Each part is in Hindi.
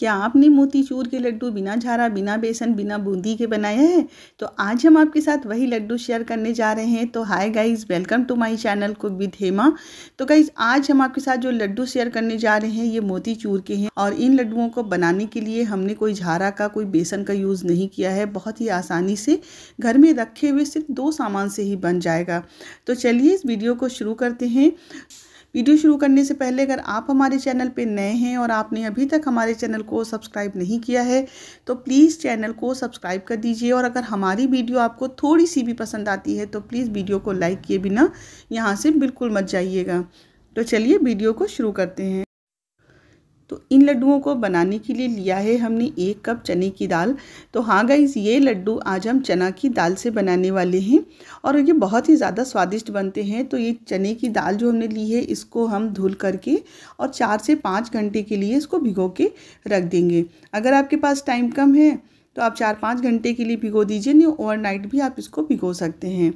क्या आपने मोतीचूर के लड्डू बिना झारा बिना बेसन बिना बूंदी के बनाए हैं तो आज हम आपके साथ वही लड्डू शेयर करने जा रहे हैं तो hi guys welcome to my channel cook with Hema तो गाइज़ आज हम आपके साथ जो लड्डू शेयर करने जा रहे हैं ये मोतीचूर के हैं और इन लड्डुओं को बनाने के लिए हमने कोई झारा का कोई बेसन का यूज़ नहीं किया है बहुत ही आसानी से घर में रखे हुए सिर्फ दो सामान से ही बन जाएगा तो चलिए इस वीडियो को शुरू करते हैं वीडियो शुरू करने से पहले अगर आप हमारे चैनल पर नए हैं और आपने अभी तक हमारे चैनल को सब्सक्राइब नहीं किया है तो प्लीज़ चैनल को सब्सक्राइब कर दीजिए और अगर हमारी वीडियो आपको थोड़ी सी भी पसंद आती है तो प्लीज़ वीडियो को लाइक किए बिना यहाँ से बिल्कुल मत जाइएगा तो चलिए वीडियो को शुरू करते हैं तो इन लड्डुओं को बनाने के लिए लिया है हमने एक कप चने की दाल तो हाँ गाइज ये लड्डू आज हम चना की दाल से बनाने वाले हैं और ये बहुत ही ज़्यादा स्वादिष्ट बनते हैं तो ये चने की दाल जो हमने ली है इसको हम धुल करके और चार से पाँच घंटे के लिए इसको भिगो के रख देंगे अगर आपके पास टाइम कम है तो आप चार पाँच घंटे के लिए भिगो दीजिए नहीं ओवरनाइट तो भी आप इसको भिगो सकते हैं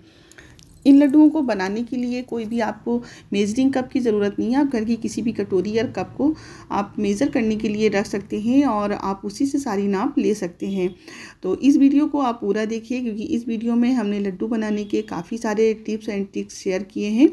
इन लड्डुओं को बनाने के लिए कोई भी आपको मेजरिंग कप की ज़रूरत नहीं है आप घर की किसी भी कटोरी या कप को आप मेज़र करने के लिए रख सकते हैं और आप उसी से सारी नाप ले सकते हैं तो इस वीडियो को आप पूरा देखिए क्योंकि इस वीडियो में हमने लड्डू बनाने के काफ़ी सारे टिप्स एंड ट्रिक्स शेयर किए हैं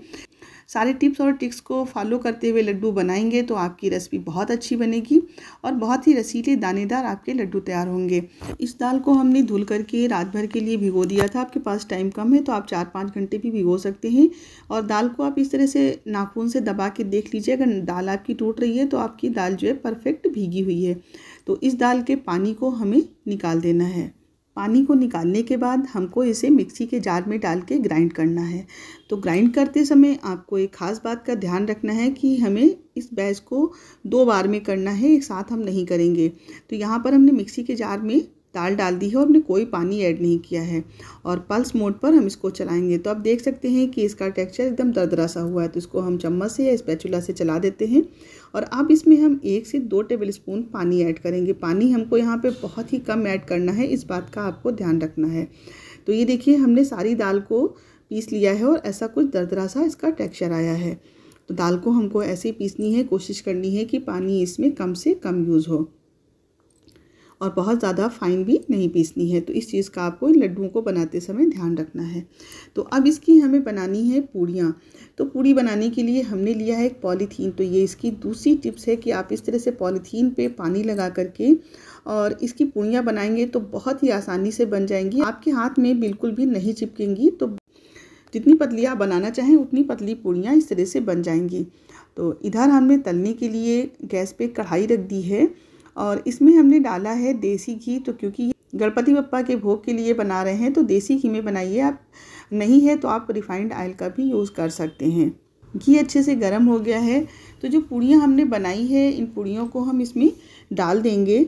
सारे टिप्स और टिक्स को फॉलो करते हुए लड्डू बनाएंगे तो आपकी रेसिपी बहुत अच्छी बनेगी और बहुत ही रसीले दानेदार आपके लड्डू तैयार होंगे इस दाल को हमने धुल करके रात भर के लिए भिगो दिया था आपके पास टाइम कम है तो आप चार पाँच घंटे भी भिगो सकते हैं और दाल को आप इस तरह से नाखून से दबा के देख लीजिए अगर दाल आपकी टूट रही है तो आपकी दाल जो है परफेक्ट भीगी हुई है तो इस दाल के पानी को हमें निकाल देना है पानी को निकालने के बाद हमको इसे मिक्सी के जार में डाल के ग्राइंड करना है तो ग्राइंड करते समय आपको एक ख़ास बात का ध्यान रखना है कि हमें इस बैच को दो बार में करना है एक साथ हम नहीं करेंगे तो यहाँ पर हमने मिक्सी के जार में दाल डाल दी है और हमने कोई पानी ऐड नहीं किया है और पल्स मोड पर हम इसको चलाएंगे तो आप देख सकते हैं कि इसका टेक्सचर एकदम दरदरा सा हुआ है तो इसको हम चम्मच से या स्पैचुला से चला देते हैं और अब इसमें हम एक से दो टेबल स्पून पानी ऐड करेंगे पानी हमको यहाँ पे बहुत ही कम ऐड करना है इस बात का आपको ध्यान रखना है तो ये देखिए हमने सारी दाल को पीस लिया है और ऐसा कुछ दरदरा सा इसका टेक्स्चर आया है तो दाल को हमको ऐसे पीसनी है कोशिश करनी है कि पानी इसमें कम से कम यूज़ हो और बहुत ज़्यादा फाइन भी नहीं पीसनी है तो इस चीज़ का आपको इन लड्डुओं को बनाते समय ध्यान रखना है तो अब इसकी हमें बनानी है पूड़ियाँ तो पूड़ी बनाने के लिए हमने लिया है एक पॉलीथीन तो ये इसकी दूसरी टिप्स है कि आप इस तरह से पॉलीथीन पे पानी लगा करके और इसकी पूड़ियाँ बनाएंगे तो बहुत ही आसानी से बन जाएंगी आपके हाथ में बिल्कुल भी नहीं चिपकेंगी तो जितनी पतली आप बनाना चाहें उतनी पतली पूड़ियाँ इस तरह से बन जाएंगी तो इधर हमने तलने के लिए गैस पे कढ़ाई रख दी है और इसमें हमने डाला है देसी घी तो क्योंकि गणपति बप्पा के भोग के लिए बना रहे हैं तो देसी घी में बनाइए आप नहीं है तो आप रिफाइंड ऑयल का भी यूज़ कर सकते हैं घी अच्छे से गर्म हो गया है तो जो पूड़ियाँ हमने बनाई है इन पूड़ियों को हम इसमें डाल देंगे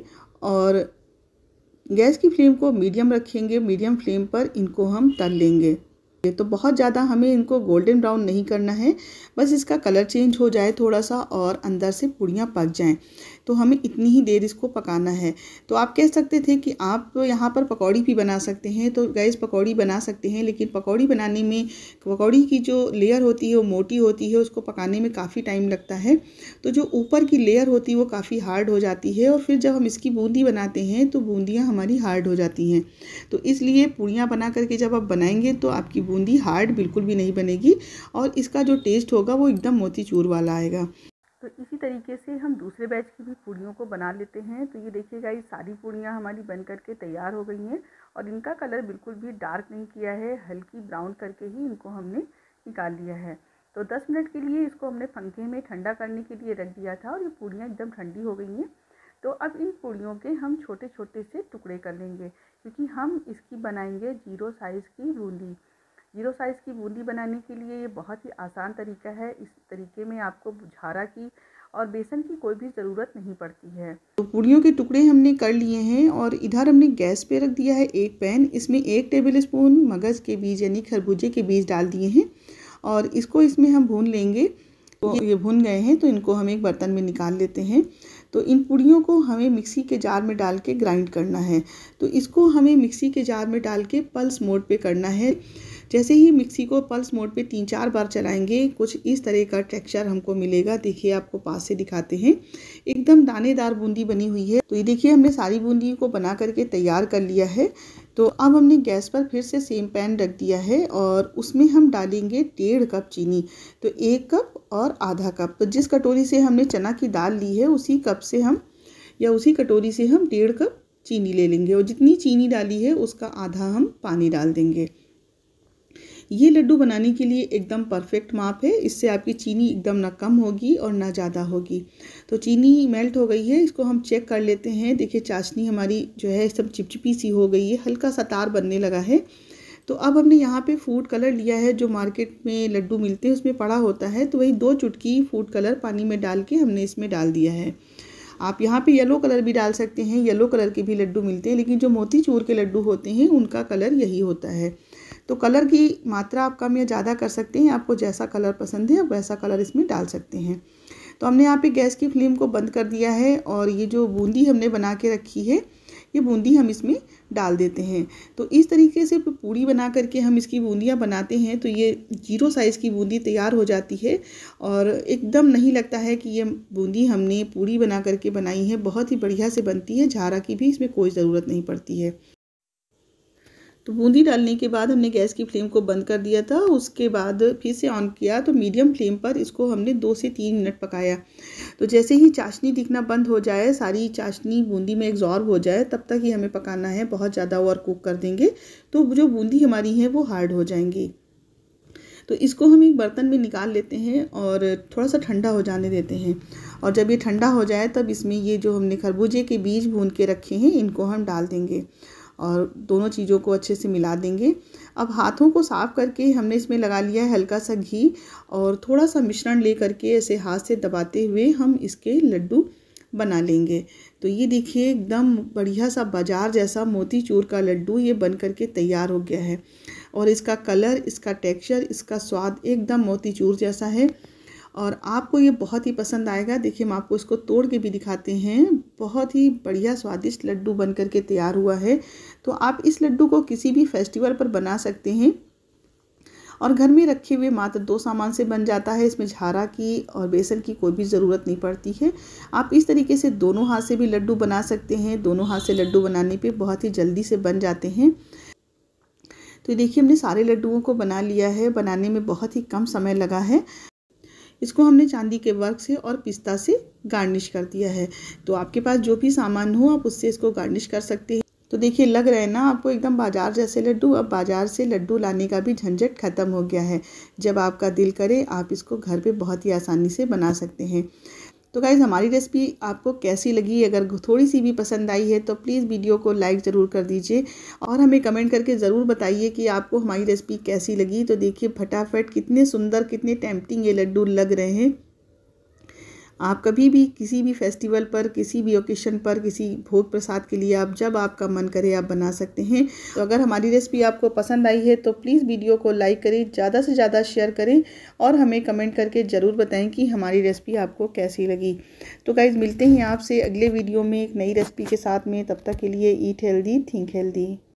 और गैस की फ्लेम को मीडियम रखेंगे मीडियम फ्लेम पर इनको हम तल लेंगे ये तो बहुत ज़्यादा हमें इनको गोल्डन ब्राउन नहीं करना है बस इसका कलर चेंज हो जाए थोड़ा सा और अंदर से पूड़ियाँ पक जाएं तो हमें इतनी ही देर इसको पकाना है तो आप कह सकते थे कि आप यहाँ पर पकौड़ी भी बना सकते हैं तो गैस पकौड़ी बना सकते हैं लेकिन पकौड़ी बनाने में पकौड़ी की जो लेयर होती है वो मोटी होती है उसको पकाने में काफ़ी टाइम लगता है तो जो ऊपर की लेयर होती है वो काफ़ी हार्ड हो जाती है और फिर जब हम इसकी बूंदी बनाते हैं तो बूंदियाँ हमारी हार्ड हो जाती हैं तो इसलिए पूड़ियाँ बना करके जब आप बनाएंगे तो आपकी बूंदी हार्ड बिल्कुल भी नहीं बनेगी और इसका जो टेस्ट होगा वो एकदम मोतीचूर वाला आएगा तो इसी तरीके से हम दूसरे बैच की भी पूड़ियों को बना लेते हैं तो ये देखिएगा ये सारी पूड़ियाँ हमारी बन करके तैयार हो गई हैं और इनका कलर बिल्कुल भी डार्क नहीं किया है हल्की ब्राउन करके ही इनको हमने निकाल लिया है तो 10 मिनट के लिए इसको हमने पंखे में ठंडा करने के लिए रख दिया था और ये पूड़ियाँ एकदम ठंडी हो गई हैं तो अब इन पूड़ियों के हम छोटे छोटे से टुकड़े कर लेंगे क्योंकि हम इसकी बनाएंगे जीरो साइज़ की बूंदी जीरो साइज़ की बूंदी बनाने के लिए ये बहुत ही आसान तरीका है इस तरीके में आपको झारा की और बेसन की कोई भी ज़रूरत नहीं पड़ती है तो पूड़ियों के टुकड़े हमने कर लिए हैं और इधर हमने गैस पे रख दिया है एक पैन इसमें एक टेबल स्पून मगज़ के बीज यानी खरबूजे के बीज डाल दिए हैं और इसको इसमें हम भून लेंगे तो ये भून गए हैं तो इनको हम एक बर्तन में निकाल लेते हैं तो इन पूड़ियों को हमें मिक्सी के जार में डाल के ग्राइंड करना है तो इसको हमें मिक्सी के जार में डाल के पल्स मोड पर करना है जैसे ही मिक्सी को पल्स मोड पे तीन चार बार चलाएंगे कुछ इस तरह का टेक्सचर हमको मिलेगा देखिए आपको पास से दिखाते हैं एकदम दानेदार बूंदी बनी हुई है तो ये देखिए हमने सारी बूंदी को बना करके तैयार कर लिया है तो अब हमने गैस पर फिर से सेम पैन रख दिया है और उसमें हम डालेंगे डेढ़ कप चीनी तो एक कप और आधा कप तो जिस कटोरी से हमने चना की दाल ली है उसी कप से हम या उसी कटोरी से हम डेढ़ कप चीनी ले लेंगे और जितनी चीनी डाली है उसका आधा हम पानी डाल देंगे ये लड्डू बनाने के लिए एकदम परफेक्ट माप है इससे आपकी चीनी एकदम ना कम होगी और ना ज़्यादा होगी तो चीनी मेल्ट हो गई है इसको हम चेक कर लेते हैं देखिए चाशनी हमारी जो है एकदम चिपचिपी सी हो गई है हल्का सा तार बनने लगा है तो अब हमने यहाँ पे फूड कलर लिया है जो मार्केट में लड्डू मिलते हैं उसमें पड़ा होता है तो वही दो चुटकी फूड कलर पानी में डाल के हमने इसमें डाल दिया है आप यहाँ पे येलो कलर भी डाल सकते हैं येलो कलर के भी लड्डू मिलते हैं लेकिन जो मोतीचूर के लड्डू होते हैं उनका कलर यही होता है तो कलर की मात्रा आप कम या ज़्यादा कर सकते हैं आपको जैसा कलर पसंद है आप वैसा कलर इसमें डाल सकते हैं तो हमने यहाँ पे गैस की फ्लेम को बंद कर दिया है और ये जो बूंदी हमने बना के रखी है ये बूंदी हम इसमें डाल देते हैं तो इस तरीके से पूड़ी बना करके हम इसकी बूंदियाँ बनाते हैं तो ये जीरो साइज़ की बूंदी तैयार हो जाती है और एकदम नहीं लगता है कि ये बूंदी हमने पूड़ी बना करके बनाई है बहुत ही बढ़िया से बनती है झारा की भी इसमें कोई ज़रूरत नहीं पड़ती है तो बूंदी डालने के बाद हमने गैस की फ्लेम को बंद कर दिया था उसके बाद फिर से ऑन किया तो मीडियम फ्लेम पर इसको हमने दो से तीन मिनट पकाया तो जैसे ही चाशनी दिखना बंद हो जाए सारी चाशनी बूंदी में एग्जॉर्ब हो जाए तब तक ही हमें पकाना है बहुत ज़्यादा ओवर कुक कर देंगे तो जो बूंदी हमारी है वो हार्ड हो जाएंगी तो इसको हम एक बर्तन में निकाल लेते हैं और थोड़ा सा ठंडा हो जाने देते हैं और जब ये ठंडा हो जाए तब इसमें ये जो हमने खरबूजे के बीज भून के रखे हैं इनको हम डाल देंगे और दोनों चीज़ों को अच्छे से मिला देंगे अब हाथों को साफ़ करके हमने इसमें लगा लिया है हल्का सा घी और थोड़ा सा मिश्रण ले करके ऐसे हाथ से दबाते हुए हम इसके लड्डू बना लेंगे तो ये देखिए एकदम बढ़िया सा बाजार जैसा मोतीचूर का लड्डू ये बन करके तैयार हो गया है और इसका कलर इसका टेक्सचर इसका स्वाद एकदम मोतीचूर जैसा है और आपको ये बहुत ही पसंद आएगा देखिए हम आपको इसको तोड़ के भी दिखाते हैं बहुत ही बढ़िया स्वादिष्ट लड्डू बन करके तैयार हुआ है तो आप इस लड्डू को किसी भी फेस्टिवल पर बना सकते हैं और घर में रखे हुए मात्र दो सामान से बन जाता है इसमें झारा की और बेसन की कोई भी ज़रूरत नहीं पड़ती है आप इस तरीके से दोनों हाथ से भी लड्डू बना सकते हैं दोनों हाथ से लड्डू बनाने पे बहुत ही जल्दी से बन जाते हैं तो देखिए हमने सारे लड्डुओं को बना लिया है बनाने में बहुत ही कम समय लगा है इसको हमने चांदी के वर्क से और पिस्ता से गार्निश कर दिया है तो आपके पास जो भी सामान हो आप उससे इसको गार्निश कर सकते हैं तो देखिए लग रहे ना आपको एकदम बाजार जैसे लड्डू अब बाजार से लड्डू लाने का भी झंझट खत्म हो गया है जब आपका दिल करे आप इसको घर पे बहुत ही आसानी से बना सकते हैं तो गाइज़ हमारी रेसिपी आपको कैसी लगी अगर थोड़ी सी भी पसंद आई है तो प्लीज़ वीडियो को लाइक ज़रूर कर दीजिए और हमें कमेंट करके ज़रूर बताइए कि आपको हमारी रेसिपी कैसी लगी तो देखिए फटाफट कितने सुंदर कितने टेम्पटिंग ये लड्डू लग रहे हैं आप कभी भी किसी भी फेस्टिवल पर किसी भी ओकेशन पर किसी भोग प्रसाद के लिए आप जब आपका मन करे आप बना सकते हैं तो अगर हमारी रेसिपी आपको पसंद आई है तो प्लीज़ वीडियो को लाइक करें ज़्यादा से ज़्यादा शेयर करें और हमें कमेंट करके ज़रूर बताएं कि हमारी रेसिपी आपको कैसी लगी तो गाइज़ मिलते हैं आपसे अगले वीडियो में एक नई रेसिपी के साथ में तब तक के लिए ईट हेल्दी थिंक हेल्दी